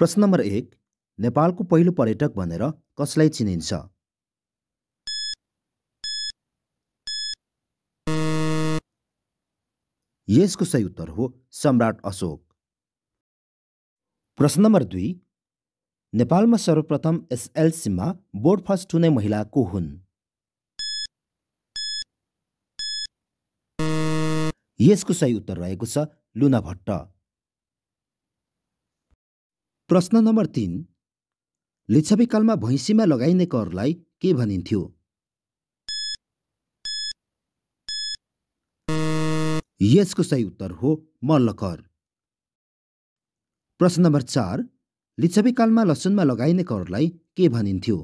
प्रश्न नम्बर एक नेपालको पहिलो पर्यटक भनेर कसलाई चिनिन्छ यसको सही उत्तर हो सम्राट अशोक प्रश्न नम्बर दुई नेपालमा सर्वप्रथम एसएलसीमा बोर्ड फर्स्ट हुने महिला को हुन् यसको सही उत्तर रहेको छ लुना भट्ट प्रश्न नम्बर तिन लिच्छविकालमा भैँसीमा लगाइने करलाई के भनिन्थ्यो यसको सही उत्तर हो मल्लकर प्रश्न नम्बर चार लिच्छविकालमा लसुनमा लगाइने करलाई के भनिन्थ्यो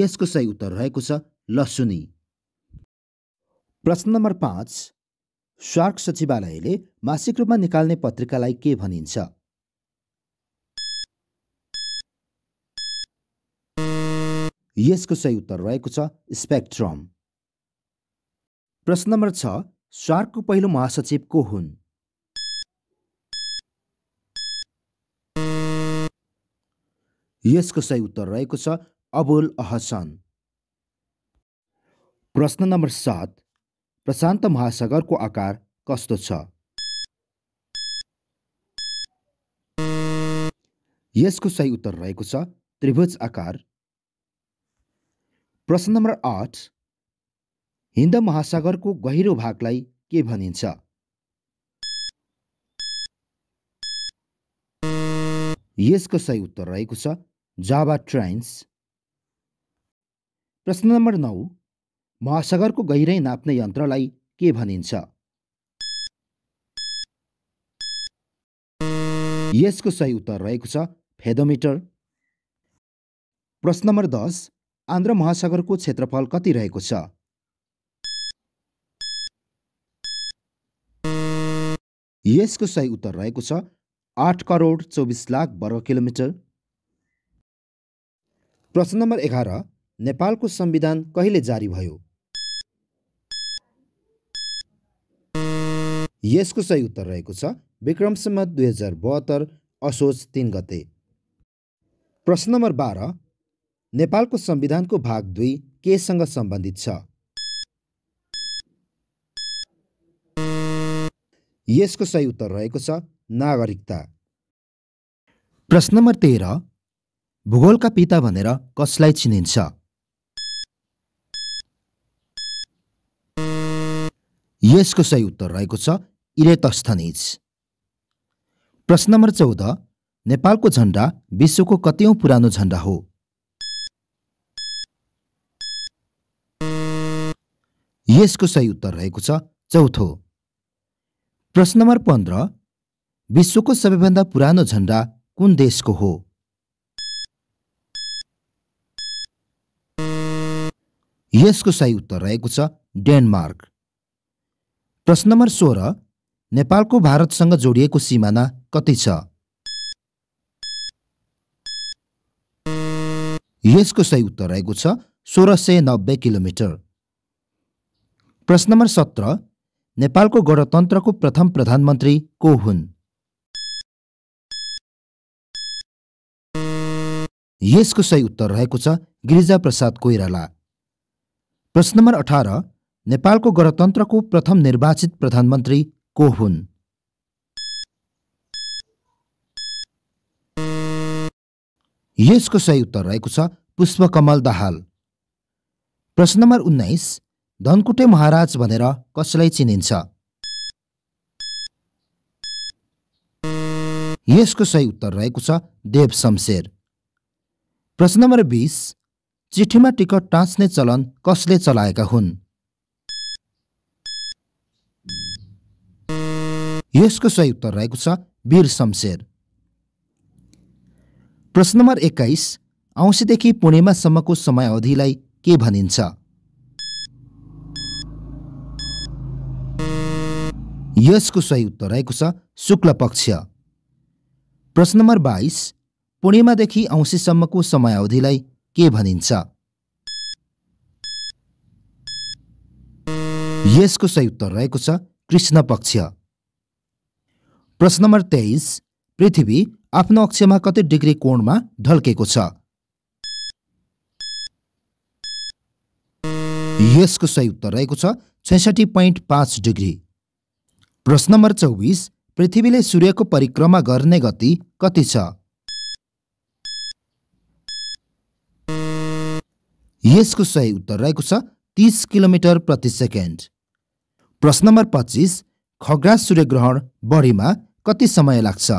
यसको सही उत्तर रहेको छ लसुनी प्रश्न नम्बर पाँच स्वार्क सचिवालयले मासिक रूपमा निकाल्ने पत्रिकालाई के भनिन्छ यसको सही उत्तर रहेको छ स्पेक्ट्रम प्रश्न नम्बर छ स्वार्कको पहिलो महासचिव को हुन् यसको सही उत्तर रहेको छ अबुल अहसन प्रश्न नम्बर सात प्रशान्त महासागरको आकार कस्तो छ यसको सही उत्तर रहेको छ त्रिभुज आकार प्रश्न नम्बर आठ हिन्द महासागरको गहिरो भागलाई के भनिन्छ यसको सही उत्तर रहेको छ जाबा ट्राइन्स प्रश्न नम्बर नौ महासागरको गहिराई नाप्ने यन्त्रलाई के भनिन्छ यसको सही उत्तर रहेको छ फेदोमिटर प्रश्न नम्बर दस आन्ध्र महासागरको क्षेत्रफल कति रहेको छ यसको सही उत्तर रहेको छ आठ करोड चौबिस लाख वर्ग किलोमिटर प्रश्न नम्बर एघार नेपालको संविधान कहिले जारी भयो यसको सही उत्तर रहेको छ विक्रमसम्म दुई हजार बहत्तर असोज तिन गते प्रश्न नम्बर बाह्र नेपालको संविधानको भाग दुई केसँग सम्बन्धित छ यसको सही उत्तर रहेको छ नागरिकता प्रश्न नम्बर तेह्र भूगोलका पिता भनेर कसलाई चिनिन्छ यसको सही उत्तर रहेको छ इरेतस्थनिज प्रश्न नम्बर चौध नेपालको झन्डा विश्वको कतियौँ पुरानो झन्डा हो यसको सही उत्तर रहेको छ चौथो प्रश्न नम्बर पन्ध्र विश्वको सबैभन्दा पुरानो झन्डा कुन देशको हो यसको सही उत्तर रहेको छ डेनमार्क प्रश्न नम्बर सोह्र नेपालको भारतसँग जोडिएको सिमाना कति छ यसको सही उत्तर रहेको छ सोह्र सय नब्बे किलोमिटर प्रश्न नम्बर सत्र नेपालको गणतन्त्रको प्रथम प्रधानमन्त्री को हुन् यसको सही उत्तर रहेको छ गिरिजा प्रसाद कोइराला प्रश्न नम्बर अठार नेपालको गणतन्त्रको प्रथम निर्वाचित प्रधानमन्त्री को हुन् यसको सही उत्तर रहेको छ पुष्पकमल दाहाल प्रश्न नम्बर उन्नाइस धनकुटे महाराज भनेर कसलाई चिनिन्छ यसको सही उत्तर रहेको छ देव शमशेर प्रश्न नम्बर बिस चिठीमा टिकट टाँच्ने चलन कसले चलाएका हुन् यसको सही उत्तर रहेको छ वीर शमशेर प्रश्न नम्बर एक्काइस औँसीदेखि पूर्णिमासम्मको समय अवधिलाई के भनिन्छ यसको सही उत्तर रहेको छ शुक्ल पक्ष प्रश्न नम्बर बाइस पूर्णिमादेखि औँसीसम्मको समय अवधिलाई के भनिन्छ यसको सही उत्तर रहेको छ कृष्ण पक्ष प्रश्न नम्बर तेइस पृथ्वी आफ्नो अक्षमा कति डिग्री कोणमा ढल्केको छ यसको सही उत्तर रहेको छ छैसठी पोइन्ट पाँच डिग्री प्रश्न नम्बर चौबिस पृथ्वीले सूर्यको परिक्रमा गर्ने गति कति छ यसको सही उत्तर रहेको छ तिस किलोमिटर प्रति सेकेन्ड प्रश्न नम्बर पच्चिस खग्रास सूर्यग्रहण बढीमा कति समय लाग्छ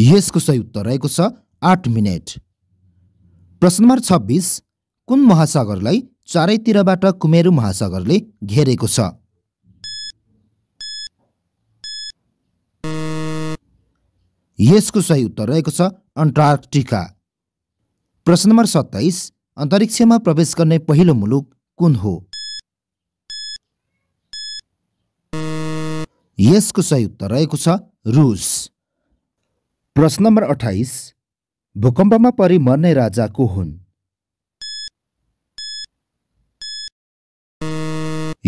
यसको सही उत्तर रहेको छ आठ मिनट प्रश्न नम्बर छब्बिस कुन महासागरलाई चारैतिरबाट कुमेरु महासागरले घेरेको छ यसको सही उत्तर रहेको छ अन्टार्क्टिका प्रश्न नम्बर सत्ताइस अन्तरिक्षमा प्रवेश गर्ने पहिलो मुलुक कुन हो यसको सही उत्तर रहेको छ रुस प्रश्न नम्बर अठाइस भूकम्पमा परि मर्ने राजा को हुन्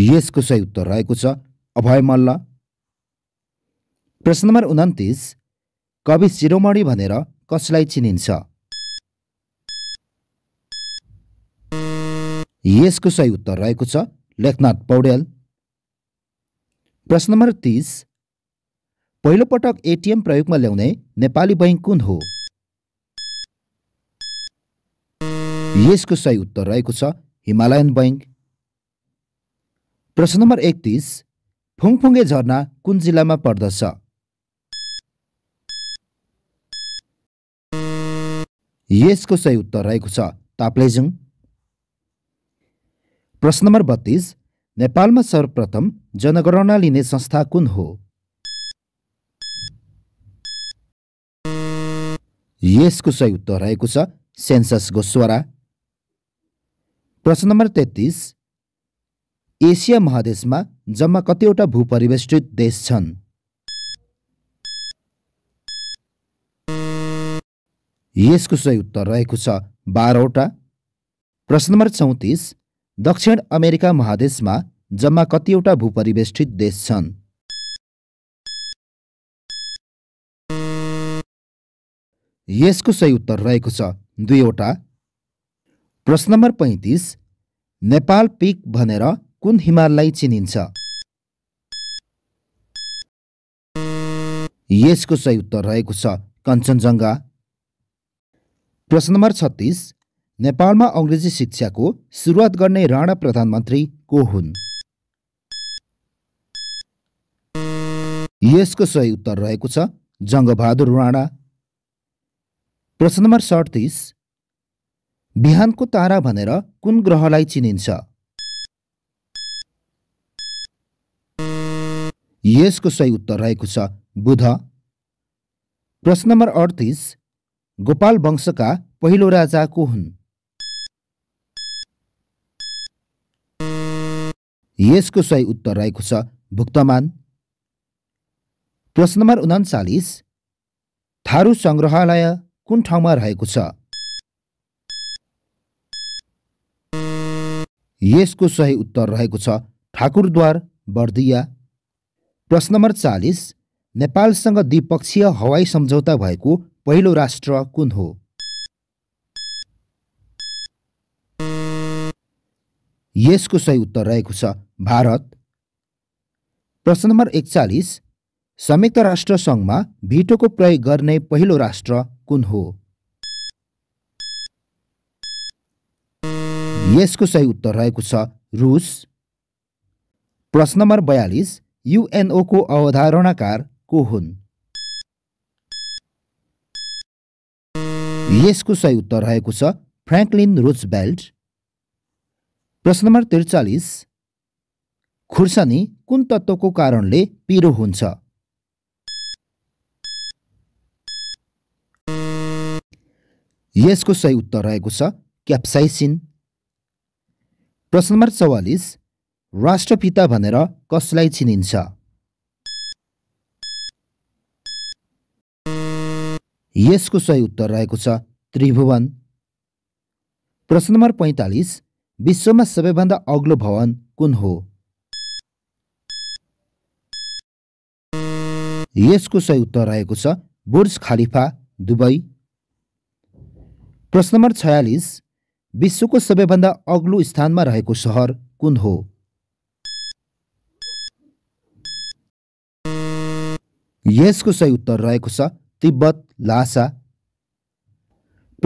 यसको सही उत्तर रहेको छ अभय मल्ल प्रश्न नम्बर उन्तिस कवि शिरोमणि भनेर कसलाई चिनिन्छ यसको सही उत्तर रहेको छ लेखनाथ पौड्याल प्रश्न नम्बर तिस पहिलोपटक एटिएम प्रयोगमा ल्याउने नेपाली बैङ्क कुन हो यसको सही उत्तर रहेको छ हिमालयन बैङ्क प्रश्न नम्बर एकतिस फुङफुङ्गे झरना कुन जिल्लामा पर्दछ यसको सही उत्तर रहेको छ ताप्लेजुङ प्रश्न नम्बर बत्तिस नेपालमा सर्वप्रथम जनगणना लिने संस्था कुन हो यसको सही उत्तर रहेको छ सेन्सस गोस्वरा प्रश्न नम्बर तेत्तिस एसिया महादेशमा जम्मा कतिवटा भूपरिवेष्टित देश छन् यसको सही उत्तर रहेको छ बाह्रवटा प्रश्न नम्बर चौतिस दक्षिण अमेरिका महादेशमा जम्मा कतिवटा भूपरिवेष्ठित देश छन् यसको सही उत्तर रहेको छ दुईवटा प्रश्न नम्बर पैँतिस नेपाल पिक भनेर कुन हिमाललाई चिनिन्छ यसको सही उत्तर रहेको छ कञ्चनजङ्घा प्रश्न नम्बर छत्तिस नेपालमा अङ्ग्रेजी शिक्षाको सुरुवात गर्ने राणा प्रधानमन्त्री को हुन् यसको सही उत्तर रहेको छ जङ्गबहादुर राणा प्रश्न नम्बर सडतिस बिहानको तारा भनेर कुन ग्रहलाई चिनिन्छ यसको सही उत्तर रहेको छ बुध प्रश्न नम्बर अडतिस गोपाल वंशका पहिलो राजा को हुन् यसको सही उत्तर रहेको छ भुक्तमान प्रश्न नम्बर उनाचालिस थारू सङ्ग्रहालय कुन ठाउँमा रहेको छ यसको सही उत्तर रहेको छ ठाकुरद्वार बर्दिया प्रश्न नम्बर चालिस नेपालसँग द्विपक्षीय हवाई सम्झौता भएको पहिलो राष्ट्र कुन हो यसको सही उत्तर रहेको छ भारत प्रश्न नम्बर एकचालिस संयुक्त राष्ट्र सङ्घमा भिटोको प्रयोग गर्ने पहिलो राष्ट्र कुन हो यसको सही उत्तर रहेको छ रुस प्रश्न नम्बर बयालिस युएनओको अवधारणाकार को हुन् यसको सही उत्तर रहेको छ फ्रेङ्कलिन रुजबेल्ट प्रश्न नम्बर त्रिचालिस खुर्सानी कुन तत्त्वको कारणले पिरो हुन्छ यसको सही उत्तर रहेको छ क्याप्साइसिन प्रश्न नम्बर चौवालिस राष्ट्रपिता भनेर कसलाई चिनिन्छ यसको सही उत्तर रहेको छ त्रिभुवन प्रश्न नम्बर पैँतालिस विश्वमा सबैभन्दा अग्लो भवन कुन हो यसको सही उत्तर रहेको छ बुर्ज खालिफा दुबई प्रश्न नम्बर छयालिस विश्वको सबैभन्दा अग्लो स्थानमा रहेको सहर कुन हो यसको सही उत्तर रहेको छ तिब्बत लासा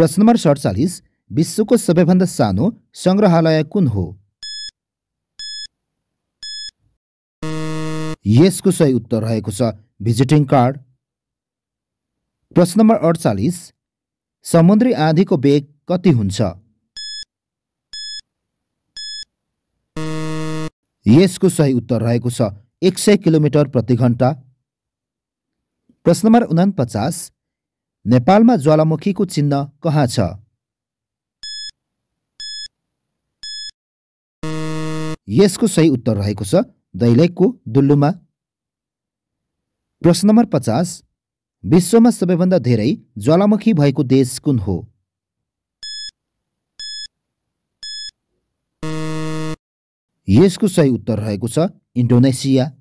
प्रश्न नम्बर सडचालिस विश्वको सबैभन्दा सानो सङ्ग्रहालय कुन हो यसको सही उत्तर रहेको छ भिजिटिङ कार्ड प्रश्न नम्बर अडचालिस समुद्री आँधीको वेग कति हुन्छ यसको सही उत्तर रहेको छ एक सय किलोमिटर प्रति घन्टा प्रश्न नम्बर उनापचास नेपालमा ज्वालामुखीको चिन्ह कहाँ छ यसको सही उत्तर रहेको छ दैलेखको दुल्लुमा प्रश्न नम्बर पचास विश्वमा सबैभन्दा धेरै ज्वालामुखी भएको देश कुन हो यसको सही उत्तर रहेको छ इन्डोनेसिया